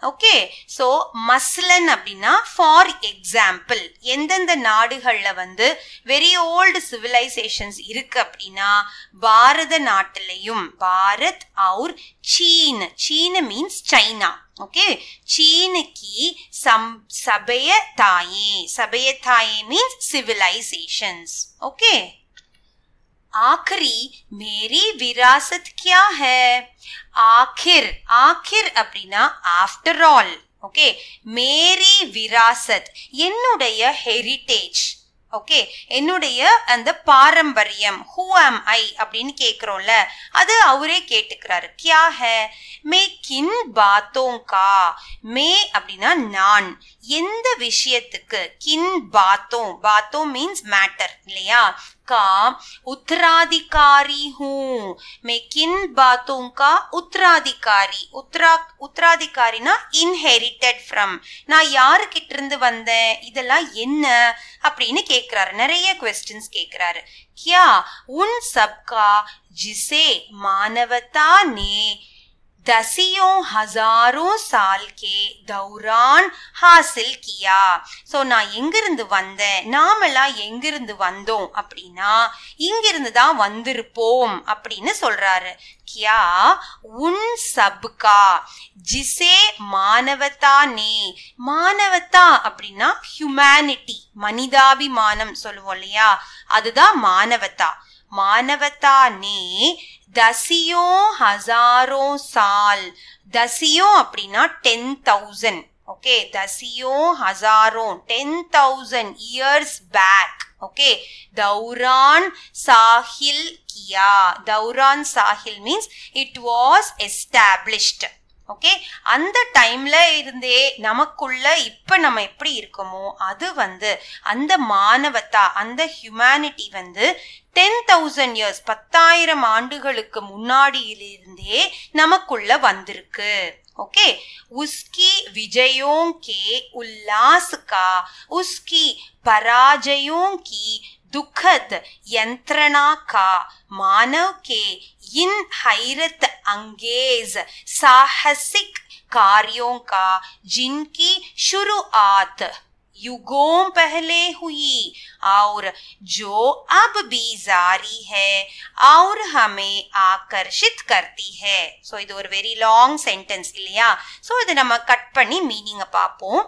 ஓகே ஸோ மஸ்லன் அப்படின்னா ஃபார் எக்ஸாம்பிள் எந்தெந்த நாடுகளில் வந்து வெரி ஓல்டு சிவிலைசேஷன்ஸ் இருக்கு அப்படின்னா பாரத நாட்டிலையும் பாரத் அவுர் சீன் சீன மீன்ஸ் சைனா ஓகே சீனுக்கு சம் சபைய தாயே சபைய தாயே மீன்ஸ் சிவிலைசேஷன்ஸ் ஓகே ஆखिरी மேரி விராசத் क्या है ஆக்கிர் आखिर அப்படினா ஆஃப்டர் ஆல் ஓகே மேரி விராசத் என்னுடைய ஹெரிட்டேஜ் ஓகே என்னுடைய அந்த பாரம்பரியம் ஹூ ஆம் ஐ அப்படின்னு கேட்குறோம்ல அது அவரே கேட்டுக்கிறாரு கியா ஹே மே கின் பாத்தோங்கா மே அப்படின்னா நான் எந்த விஷயத்துக்கு கின் பாத்தோம் பாத்தோம் மீன்ஸ் மேட்டர் இல்லையா का उत्तराधिकारी हूँ मैं किन बातों का उत्तराधिकारी उत्तरा उत्तराधिकाரினா இன்ஹெரிட்டட் ஃப்ரம் நான் யாருக்கிட்ட இருந்து வந்தேன் இதெல்லாம் என்ன அப்படின்னு கேட்குறாரு நிறைய கொஸ்டின்ஸ் கேட்குறாரு கியா உன் சப்கா ஜிசே மானவதா நே தசியும் हजारों साल के दौरान हासिल किया ஸோ நான் எங்கிருந்து வந்தேன் நாமெல்லாம் எங்கிருந்து வந்தோம் அப்படின்னா இங்கிருந்து தான் வந்திருப்போம் அப்படின்னு சொல்கிறாரு கியா உன் சப்கா ஜிசே மாணவத்தா நே மாணவத்தா அப்படின்னா ஹியூமனிட்டி மனிதாபிமானம் சொல்லுவோம் இல்லையா அதுதான் மாணவத்தா मानवता தசியோ दसियों சால் தசியோ அப்படின்னா டென் தௌசண்ட் ஓகே தசியோ ஹசாரோ ten thousand years back okay தௌரான் சாஹில் கியா தௌரான் சாஹில் means it was established okay அந்த டைம்ல இருந்தே நமக்குள்ள இப்ப நம்ம எப்படி இருக்கோமோ அது வந்து அந்த மாணவத்தா அந்த ஹியூமனிட்டி வந்து டென் தௌசண்ட் இயர்ஸ் பத்தாயிரம் ஆண்டுகளுக்கு முன்னாடியிலிருந்தே நமக்குள்ள வந்திருக்கு ஓகே உஸ்கி விஜயோங்கே के உஸ்கி பராஜயோங்கி दुखद यंत्रणा का मानव के इन हैरत अंगेज साहसिक कार्यों का जिनकी शुरुआत युगों पहले हुई और जो अब भी जारी है और हमें आकर्षित करती है सो इत और वेरी लॉन्ग सेंटेंस इलिया सो इत नम कट पनी मीनिंग पापो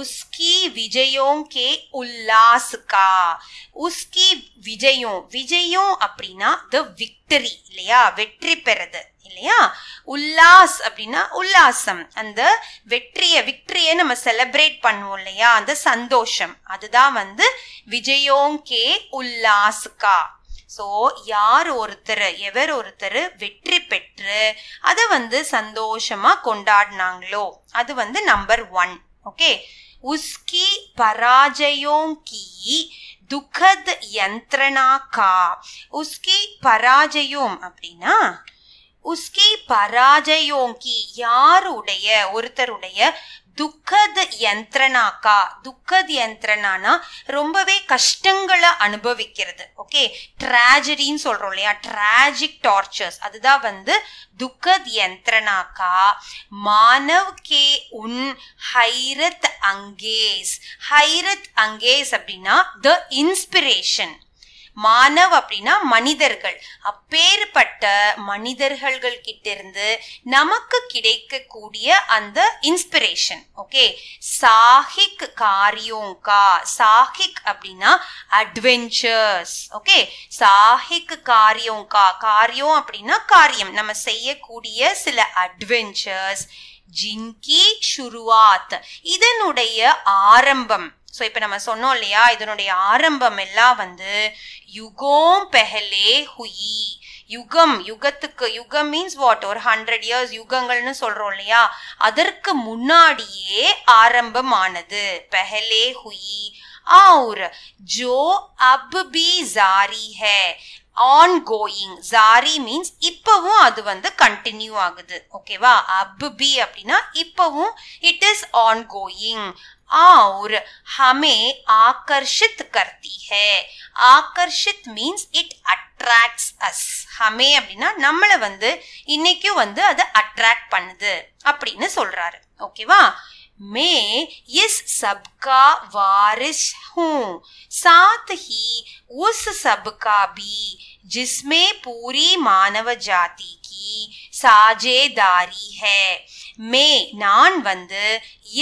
उसकी विजयों के उल्लास का उसकी विजयों विजयों अपरीना द विक्टरी इलिया वेट्री पेरद இல்லையா உல்லாஸ் அப்படின்னா உல்லாசம் அந்த வெற்றியை விக்ட்ரியை நம்ம செலிப்ரேட் பண்ணுவோம் இல்லையா அந்த சந்தோஷம் அதுதான் வந்து விஜயோங்கே கே உல்லாஸ்கா ஸோ யார் ஒருத்தர் எவர் ஒருத்தர் வெற்றி பெற்று அதை வந்து சந்தோஷமா கொண்டாடினாங்களோ அது வந்து நம்பர் ஒன் ஓகே உஸ்கி பராஜயோங் கி துகத் யந்திரணா கா உஸ்கி பராஜயம் அப்படின்னா உஸ்கி பராஜயோங்கி யாருடைய ஒருத்தருடைய துக்கத் யந்திரனாக்கா துக்கத் யந்திரனானா ரொம்பவே கஷ்டங்களை அனுபவிக்கிறது ஓகே ட்ராஜடின்னு சொல்றோம் இல்லையா ட்ராஜிக் டார்ச்சர்ஸ் அதுதான் வந்து துக்கத் யந்திரனாக்கா மானவ் கே உன் ஹைரத் அங்கேஸ் ஹைரத் அங்கேஸ் அப்படின்னா த இன்ஸ்பிரேஷன் மானவ் அப்படின்னா மனிதர்கள் அப்பேற்பட்ட மனிதர்கள் கிட்ட இருந்து நமக்கு கிடைக்கக்கூடிய அந்த இன்ஸ்பிரேஷன் ஓகே சாஹிக் காரியோங்கா சாஹிக் அப்படின்னா அட்வென்ச்சர்ஸ் ஓகே சாஹிக் காரியோங்கா காரியம் அப்படின்னா காரியம் நம்ம செய்யக்கூடிய சில அட்வென்ச்சர்ஸ் ஜிங்கி ஷுருவாத் இதனுடைய ஆரம்பம் ஸோ இப்போ நம்ம சொன்னோம் இல்லையா இதனுடைய ஆரம்பம் எல்லாம் வந்து யுகோம் பெஹலே ஹுயி யுகம் யுகத்துக்கு யுகம் மீன்ஸ் வாட் ஒரு ஹண்ட்ரட் இயர்ஸ் யுகங்கள்னு சொல்றோம் இல்லையா அதற்கு முன்னாடியே ஆரம்பமானது பெஹலே ஹுயி ஆர் ஜோ அப் பி ஜாரி ஹே ஆன் கோயிங் ஜாரி மீன்ஸ் இப்பவும் அது வந்து கண்டினியூ ஆகுது ஓகேவா அப் பி அப்படின்னா இப்பவும் இட் இஸ் ஆன் கோயிங் और हमें आकर्षित करती है ஆக்கர்ஷித் மீன்ஸ் இட் அட்ராக்ட்ஸ் அஸ் ஹமே அப்படின்னா நம்மளை வந்து இன்னைக்கும் வந்து அது அட்ராக்ட் பண்ணுது அப்படின்னு சொல்றாரு ஓகேவா மே இஸ் சப்கா வாரிஸ் हूँ साथ ही उस सब का भी जिसमें पूरी मानव जाति की साझेदारी है மே நான் வந்து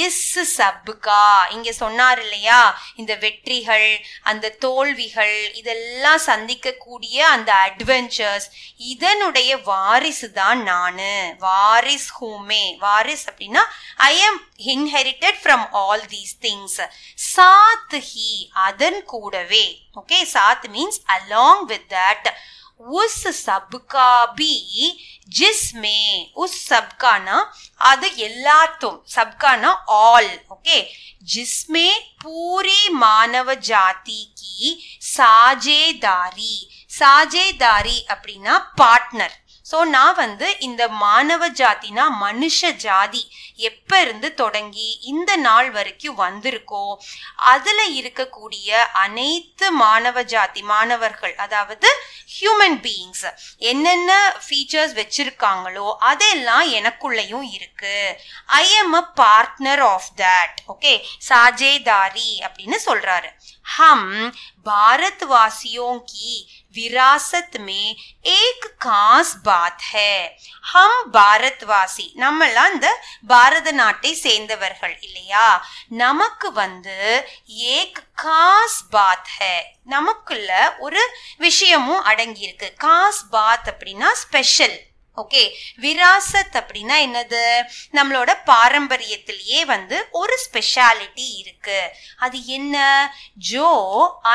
இஸ் சப்கா இங்க சொன்னார் இல்லையா இந்த வெற்றிகள் அந்த தோல்விகள் இதெல்லாம் சந்திக்கக்கூடிய அந்த அட்வென்ச்சர்ஸ் இதனுடைய வாரிசு தான் நானு வாரிஸ் ஹூமே வாரிஸ் அப்படின்னா I am inherited from all these things சாத் ஹி அதன் கூடவே ஓகே சாத் மீன்ஸ் அலாங் வித் தட் उस सब का भी जिसमें उस सब का ना सब का ना ऑल ओके जिसमें पूरी मानव जाति की साझेदारी साझेदारी अपनी ना पार्टनर ஸோ நான் வந்து இந்த மாணவ ஜாதினா மனுஷ ஜாதி எப்போ இருந்து தொடங்கி இந்த நாள் வரைக்கும் வந்திருக்கோ அதில் இருக்கக்கூடிய அனைத்து மாணவ ஜாதி மாணவர்கள் அதாவது ஹியூமன் பீயிங்ஸ் என்னென்ன ஃபீச்சர்ஸ் வச்சுருக்காங்களோ அதெல்லாம் எனக்குள்ளேயும் இருக்கு I am a partner of that okay சாஜேதாரி அப்படின்னு சொல்கிறாரு ஹம் பாரத் வாசியோங்கி விராசத் ஏக் காஸ் பாத் बात है हम பாரத்வாசி நம்மெல்லாம் இந்த பாரத நாட்டை சேர்ந்தவர்கள் இல்லையா நமக்கு வந்து ஏக் காஸ் பாத் ஹே நமக்குள்ள ஒரு விஷயமும் அடங்கியிருக்கு காஸ் பாத் அப்படின்னா ஸ்பெஷல் ஓகே விராசத் அப்படின்னா என்னது நம்மளோட பாரம்பரியத்திலேயே வந்து ஒரு ஸ்பெஷாலிட்டி இருக்கு அது என்ன ஜோ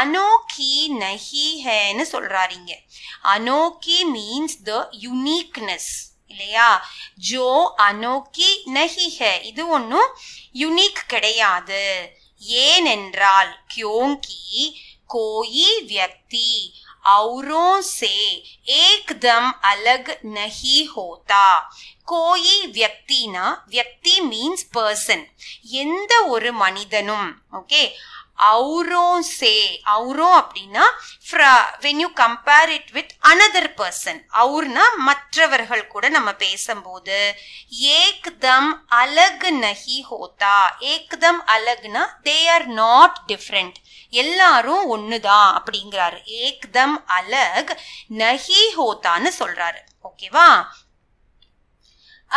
அனோக்கி நஹி ஹேன்னு சொல்றாருங்க அனோக்கி மீன்ஸ் த யுனீக்னஸ் இல்லையா ஜோ அனோக்கி நஹி ஹே இது ஒன்றும் யுனீக் கிடையாது ஏனென்றால் கியோங்கி கோயி வியக்தி औरों से एकदम अलग नहीं होता கோயி வியக்தினா வியக்தி மீன்ஸ் பர்சன் எந்த ஒரு மனிதனும் ஓகே அவுரோ சே அவுரோ அப்படின்னா ஃப்ரா when you compare it with another person அவுர்னா மற்றவர்கள் கூட நம்ம பேசும்போது ஏக்தம் அலகு நஹி ஹோதா ஏக்தம் அலக்னா தே ஆர் நாட் டிஃப்ரெண்ட் எல்லாரும் ஒண்ணுதான் அப்படிங்கிறாரு ஏக்தம் அலக் நஹி ஹோத்தான்னு சொல்றாரு ஓகேவா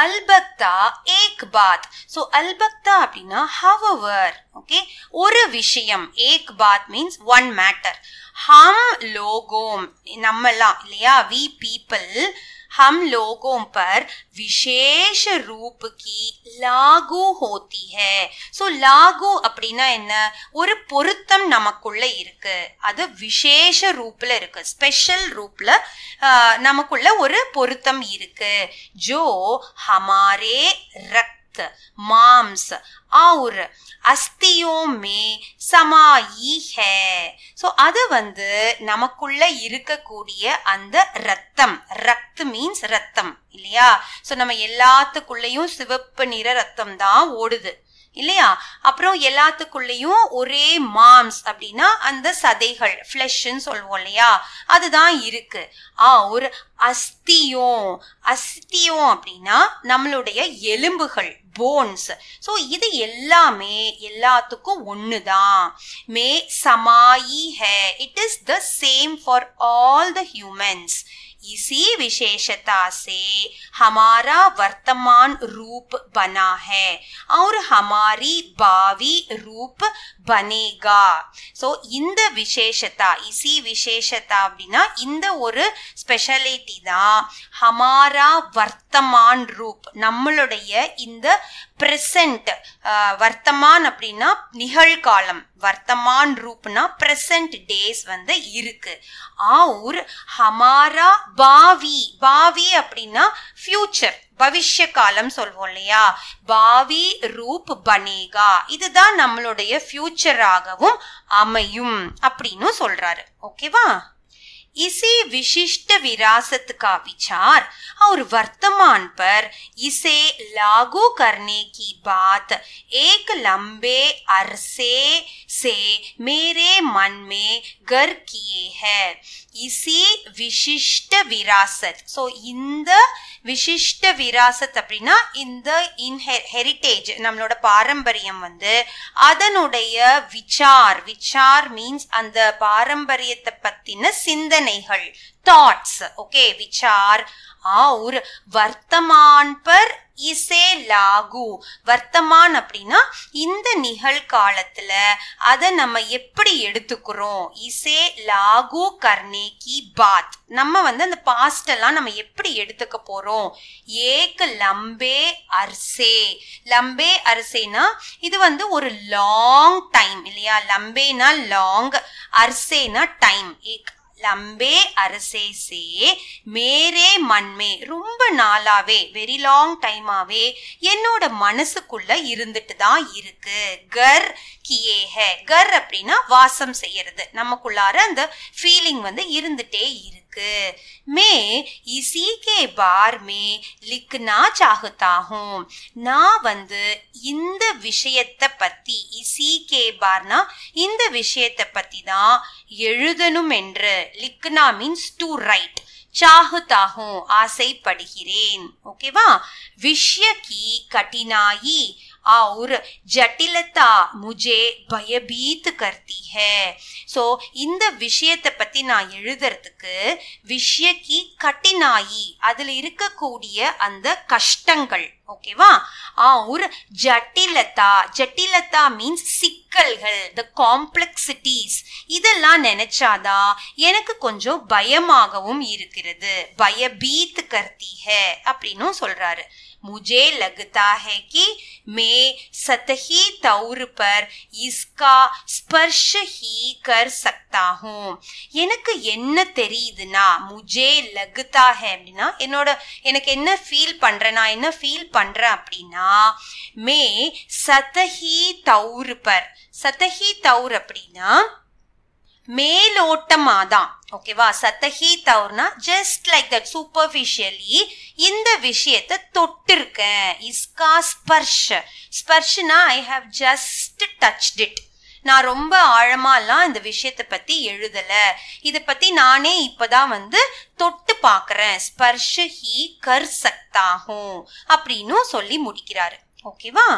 அல்பக்தா ஏக் பாத் ஸோ அல்பக்தா அப்படின்னா ஹவவர் ஓகே ஒரு விஷயம் ஏக் பாத் மீன்ஸ் ஒன் மேட்டர் ஹம் லோகோம் நம்மலாம் இல்லையா வி பீப்புள் हम लोगों पर விசேஷ ரூபுக்கு லாகு ஹோத்தி ஹே ஸோ லாகு அப்படின்னா என்ன ஒரு பொருத்தம் நமக்குள்ள இருக்கு அது விசேஷ ரூப்ல இருக்கு ஸ்பெஷல் ரூப்ல நமக்குள்ள ஒரு பொருத்தம் இருக்கு ஜோ ஹமாரே ரக் मांस और அஸ்தியோ மே சமாயி ஹே ஸோ அது வந்து நமக்குள்ள இருக்கக்கூடிய அந்த ரத்தம் ரத் மீன்ஸ் ரத்தம் இல்லையா ஸோ நம்ம எல்லாத்துக்குள்ளேயும் சிவப்பு நிற ரத்தம் தான் ஓடுது இல்லையா அப்புறம் எல்லாத்துக்குள்ளேயும் ஒரே மாம்ஸ் அப்படின்னா அந்த சதைகள் ஃப்ளஷ்ன்னு சொல்லுவோம் இல்லையா அதுதான் இருக்கு ஆ ஒரு அஸ்தியும் அஸ்தியும் அப்படின்னா நம்மளுடைய எலும்புகள் போன்ஸ் ஸோ இது எல்லாமே எல்லாத்துக்கும் ஒன்று தான் மே சமாயி ஹே it is the same for all the humans इसी विशेषता से हमारा वर्तमान रूप बना है और हमारी भावी रूप बनेगा सो இந்த விசேஷத்தா இசி விசேஷத்தா அப்படின்னா இந்த ஒரு ஸ்பெஷலிட்டி தான் ஹமாரா வர்த்தமான் ரூப் நம்மளுடைய இந்த பிரசன்ட் வர்த்தமான் அப்படின்னா நிகழ்காலம் வர்த்தமான் ரூப்னா பிரசன்ட் டேஸ் வந்து இருக்கு ஆர் ஹமாரா பாவி பாவி அப்படின்னா ஃபியூச்சர் பவிஷ்ய காலம் சொல்வோம் இல்லையா பாவி ரூப் பனேகா இதுதான் நம்மளுடைய ஃபியூச்சராகவும் அமையும் அப்படின்னு சொல்றாரு ஓகேவா इसे विशिष्ट विरासत का विचार और वर्तमान पर इसे लागू करने की बात एक लंबे अरसे से मेरे मन में गर किए है இசி விசிஷ்ட விராசத் ஸோ இந்த விசிஷ்ட விராசத் அப்படின்னா இந்த இன்ஹெ ஹெரிட்டேஜ் நம்மளோட பாரம்பரியம் வந்து அதனுடைய விச்சார் விச்சார் மீன்ஸ் அந்த பாரம்பரியத்தை பற்றின சிந்தனை சிந்தனைகள் தாட்ஸ் ஓகே விசார் ஆர் வர்த்தமான் பர் இசே லாகு வர்த்தமான் அப்படின்னா இந்த நிகழ்காலத்துல அதை நம்ம எப்படி எடுத்துக்கிறோம் இசே லாகு கர்ணே கி பாத் நம்ம வந்து அந்த பாஸ்டெல்லாம் நம்ம எப்படி எடுத்துக்க போறோம் ஏக் லம்பே அர்சே லம்பே அர்சேனா இது வந்து ஒரு லாங் டைம் இல்லையா லம்பேனா லாங் அர்சேனா டைம் ஏக் லம்பே அரசே சே மேரே மண்மே ரொம்ப நாளாவே வெரி லாங் டைமாவே என்னோட மனசுக்குள்ள இருந்துட்டு தான் இருக்கு கர் கியேஹ கர் அப்படின்னா வாசம் செய்யறது நமக்குள்ளார அந்த ஃபீலிங் வந்து இருந்துட்டே இருக்கு बुक मैं इसी के बार में लिखना चाहता हूँ நான் வந்து இந்த விஷயத்தை பற்றி இசி கே பார்னா இந்த விஷயத்தை பற்றி தான் எழுதணும் என்று லிக்னா மீன்ஸ் டு ரைட் சாகுதாகும் ஆசைப்படுகிறேன் ஓகேவா விஷய கட்டினாயி और मुझे முஜே பயபீத்து है ஹே ஸோ இந்த விஷயத்தை பற்றி நான் எழுதுறதுக்கு விஷயக்கி கட்டினாயி அதில் இருக்கக்கூடிய அந்த கஷ்டங்கள் ஓகேவா ஒரு ஜட்டிலதா ஜட்டிலதா மீன்ஸ் சிக்கல்கள் த காம்ப்ளெக்சிட்டிஸ் இதெல்லாம் நினைச்சாதான் எனக்கு கொஞ்சம் பயமாகவும் இருக்கிறது பயபீத் கர்த்தி ஹே அப்படின்னும் சொல்றாரு முஜே लगता है कि मैं सतही तौर पर इसका स्पर्श ही कर सकता हूँ எனக்கு என்ன தெரியுதுன்னா முஜே லகுதா ஹே அப்படின்னா என்னோட எனக்கு என்ன ஃபீல் பண்றேன் நான் என்ன ஃபீல் பண்றேன் பண்ணுறேன் அப்படின்னா மே சதஹி தௌரு பர் சதஹி தௌர் அப்படின்னா மேலோட்டமாக தான் ஓகேவா சத்தஹி தவறுனா ஜஸ்ட் லைக் தட் சூப்பர்ஃபிஷியலி இந்த விஷயத்தை தொட்டிருக்கேன் இஸ்கா ஸ்பர்ஷ் ஸ்பர்ஷ்னா I have just touch it நான் ரொம்ப ஆழமாலாம் இந்த விஷயத்தை பத்தி எழுதல இதை பத்தி நானே இப்பதான் வந்து தொட்டு பாக்குறேன் ஸ்பர்ஷ ஹி கர் சக்தாகும் அப்படின்னு சொல்லி முடிக்கிறாரு ஓகேவா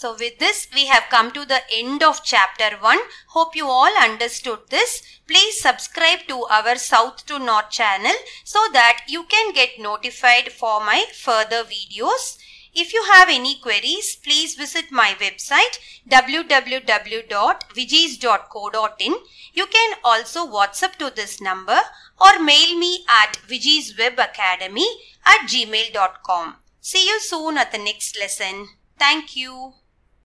So with this we have come to the end of chapter 1. Hope you all understood this. Please subscribe to our South to North channel so that you can get notified for my further videos. If you have any queries, please visit my website www.vijis.co.in. You can also WhatsApp to this number or mail me at vijiswebacademy at gmail.com. See you soon at the next lesson. Thank you.